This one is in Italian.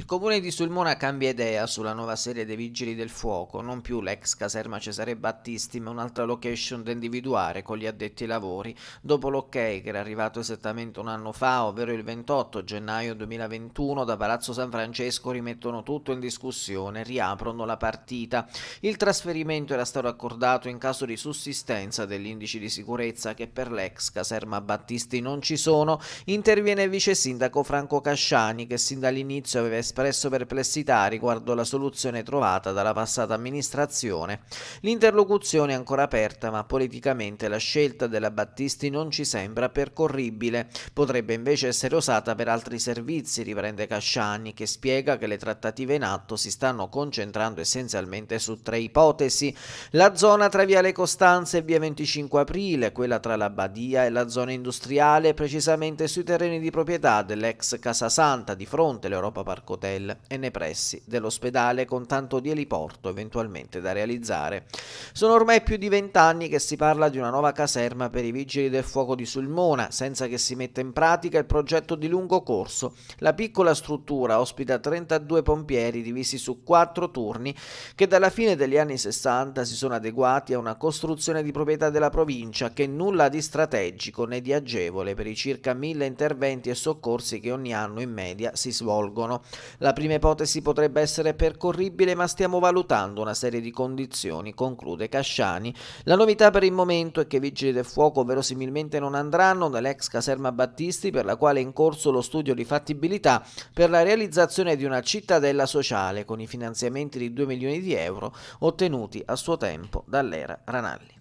Il comune di Sulmona cambia idea sulla nuova serie dei Vigili del Fuoco, non più l'ex caserma Cesare Battisti ma un'altra location da individuare con gli addetti ai lavori, dopo l'ok che era arrivato esattamente un anno fa, ovvero il 28 gennaio 2021 da Palazzo San Francesco rimettono tutto in discussione, riaprono la partita. Il trasferimento era stato accordato in caso di sussistenza degli indici di sicurezza che per l'ex caserma Battisti non ci sono, interviene il vice sindaco Franco Casciani che sin dall'inizio aveva espresso perplessità riguardo la soluzione trovata dalla passata amministrazione. L'interlocuzione è ancora aperta, ma politicamente la scelta della Battisti non ci sembra percorribile. Potrebbe invece essere usata per altri servizi, riprende Casciani, che spiega che le trattative in atto si stanno concentrando essenzialmente su tre ipotesi. La zona tra Viale Costanza e Via 25 Aprile, quella tra la Badia e la zona industriale, precisamente sui terreni di proprietà dell'ex Casa Santa di fronte all'Europa Parco Hotel e nei pressi dell'ospedale con tanto di eliporto eventualmente da realizzare. Sono ormai più di vent'anni che si parla di una nuova caserma per i vigili del fuoco di Sulmona, senza che si metta in pratica il progetto di lungo corso. La piccola struttura ospita 32 pompieri divisi su quattro turni che dalla fine degli anni 60 si sono adeguati a una costruzione di proprietà della provincia che nulla di strategico né di agevole per i circa mille interventi e soccorsi che ogni anno in media si svolgono. La prima ipotesi potrebbe essere percorribile, ma stiamo valutando una serie di condizioni, conclude Casciani. La novità per il momento è che i vigili del fuoco verosimilmente non andranno dall'ex caserma Battisti, per la quale è in corso lo studio di fattibilità per la realizzazione di una cittadella sociale con i finanziamenti di 2 milioni di euro ottenuti a suo tempo dall'era Ranalli.